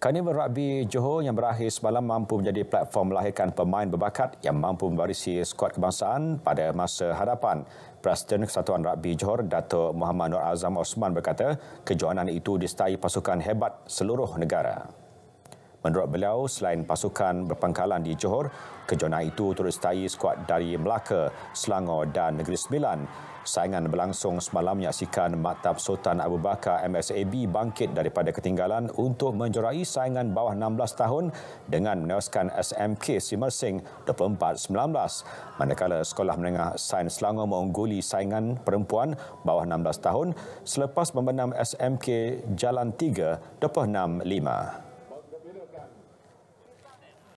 Carnival Rugby Johor yang berakhir semalam mampu menjadi platform melahirkan pemain berbakat yang mampu membarisi skuad kebangsaan pada masa hadapan. Presiden Kesatuan Rugby Johor, Datuk Muhammad Nur Azam Osman berkata, kejohanan itu disertai pasukan hebat seluruh negara. Menurut beliau, selain pasukan berpangkalan di Johor, kejohanan itu turut setai skuad dari Melaka, Selangor dan Negeri Sembilan. Saingan berlangsung semalam menyaksikan Maktab Sultan Abu Bakar MSAB bangkit daripada ketinggalan untuk menjurai saingan bawah 16 tahun dengan menewaskan SMK Simersing 24-19. Manakala Sekolah Menengah Sains Selangor mengungguli saingan perempuan bawah 16 tahun selepas membenam SMK Jalan 3 26-5.